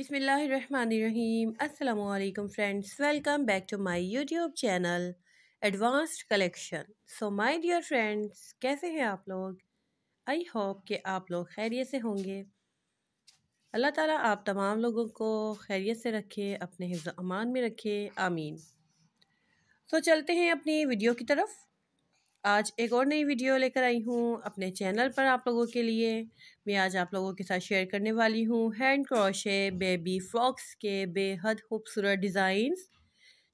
बिसमीम अल्लाम friends welcome back to my YouTube channel advanced collection so my dear friends कैसे हैं आप लोग आई होप कि आप लोग खैरियत से होंगे अल्लाह ताला आप तमाम लोगों को खैरियत से रखे अपने हिफ्ज़ अमान में रखे आमीन सो so, चलते हैं अपनी वीडियो की तरफ आज एक और नई वीडियो लेकर आई हूँ अपने चैनल पर आप लोगों के लिए मैं आज आप लोगों के साथ शेयर करने वाली हूँ हैंड क्रॉशे बेबी फ्रॉक्स के बेहद खूबसूरत डिज़ाइंस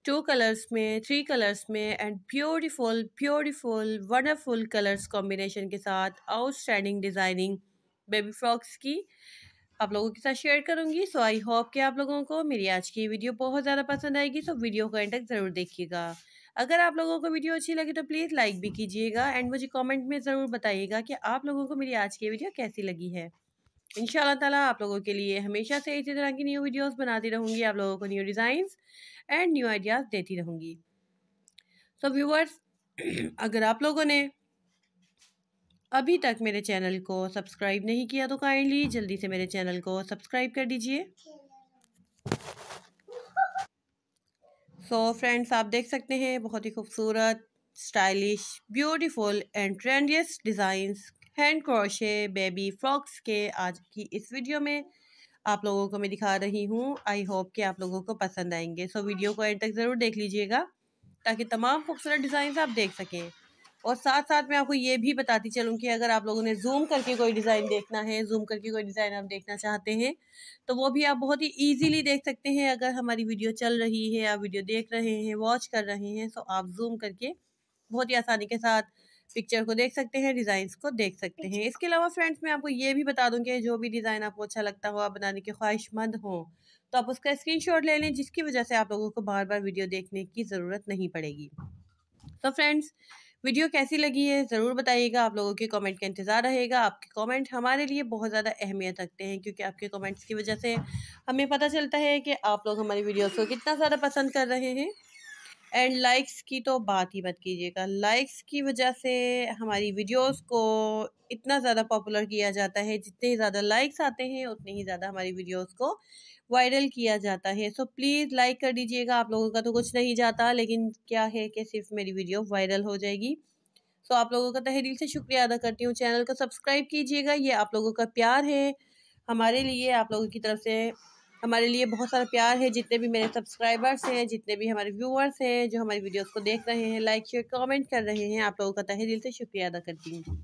टू कलर्स में थ्री कलर्स में and pureful pureful wonderful colours combination के साथ आउटस्टैंडिंग डिज़ाइनिंग बेबी फ्रॉक्स की आप लोगों के साथ शेयर करूंगी सो आई होप कि आप लोगों को मेरी आज की वीडियो बहुत ज़्यादा पसंद आएगी तो वीडियो को एंड तक ज़रूर देखिएगा अगर आप लोगों को वीडियो अच्छी लगी तो प्लीज़ लाइक भी कीजिएगा एंड मुझे कमेंट में ज़रूर बताइएगा कि आप लोगों को मेरी आज की वीडियो कैसी लगी है इन ताला आप लोगों के लिए हमेशा से इसी तरह की न्यू वीडियोस बनाती रहूँगी आप लोगों को new designs and new ideas देती रहूँगी सो व्यूवर्स अगर आप लोगों ने अभी तक मेरे चैनल को सब्सक्राइब नहीं किया तो काइंडली जल्दी से मेरे चैनल को सब्सक्राइब कर दीजिए सो so, फ्रेंड्स आप देख सकते हैं बहुत ही खूबसूरत stylish beautiful and trendious designs hand crochet baby frocks के आज की इस वीडियो में आप लोगों को मैं दिखा रही हूँ आई होप कि आप लोगों को पसंद आएंगे सो so, वीडियो को एंड तक ज़रूर देख लीजिएगा ताकि तमाम खूबसूरत डिज़ाइन आप देख सकें और साथ साथ मैं आपको ये भी बताती चलूँ कि अगर आप लोगों ने जूम करके कोई डिज़ाइन देखना है जूम करके कोई डिज़ाइन आप देखना चाहते हैं तो वो भी आप बहुत ही ईजीली देख सकते हैं अगर हमारी वीडियो चल रही है आप वीडियो देख रहे हैं वॉच कर रहे हैं तो आप जूम करके बहुत ही आसानी के साथ पिक्चर को देख सकते हैं डिज़ाइन को देख सकते हैं इसके अलावा फ्रेंड्स मैं आपको ये भी बता दूँ कि जो भी डिज़ाइन आपको अच्छा लगता हो आप बनाने के ख्वाहिशमंद हो तो आप उसका स्क्रीनशॉट ले लें जिसकी वजह से आप लोगों को बार बार वीडियो देखने की ज़रूरत नहीं पड़ेगी तो फ्रेंड्स वीडियो कैसी लगी है ज़रूर बताइएगा आप लोगों के कमेंट का इंतज़ार रहेगा आपके कमेंट हमारे लिए बहुत ज़्यादा अहमियत रखते हैं क्योंकि आपके कमेंट्स की वजह से हमें पता चलता है कि आप लोग हमारी वीडियोस को कितना ज़्यादा पसंद कर रहे हैं एंड लाइक्स की तो बात ही मत कीजिएगा लाइक्स की वजह से हमारी वीडियोस को इतना ज़्यादा पॉपुलर किया जाता है जितने ही ज़्यादा लाइक्स आते हैं उतने ही ज़्यादा हमारी वीडियोस को वायरल किया जाता है सो प्लीज़ लाइक कर दीजिएगा आप लोगों का तो कुछ नहीं जाता लेकिन क्या है कि सिर्फ मेरी वीडियो वायरल हो जाएगी सो आप लोगों का तहरील से शुक्रिया अदा करती हूँ चैनल को सब्सक्राइब कीजिएगा ये आप लोगों का प्यार है हमारे लिए आप लोगों की तरफ से हमारे लिए बहुत सारा प्यार है जितने भी मेरे सब्सक्राइबर्स हैं जितने भी हमारे व्यूअर्स हैं जो हमारी वीडियोस को देख रहे हैं लाइक शेयर कमेंट कर रहे हैं आप लोगों का तहे दिल से शुक्रिया अदा करती हूँ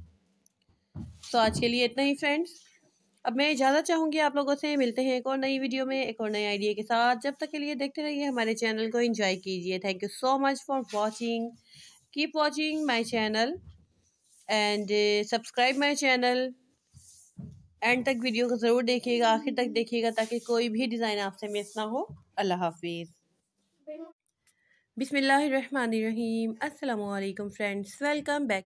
तो आज के लिए इतना ही फ्रेंड्स अब मैं इजाज़त चाहूँगी आप लोगों से मिलते हैं एक और नई वीडियो में एक और नए आइडिया के साथ जब तक के लिए देखते रहिए हमारे चैनल को इन्जॉय कीजिए thank you so much for watching keep watching my channel and subscribe my channel end तक वीडियो को ज़रूर देखिएगा आखिर तक देखिएगा ताकि कोई भी डिज़ाइन आपसे मिस ना हो अल्लाह हाफिज़ बिसमीम अल्लाम फ्रेंड्स वेलकम बैक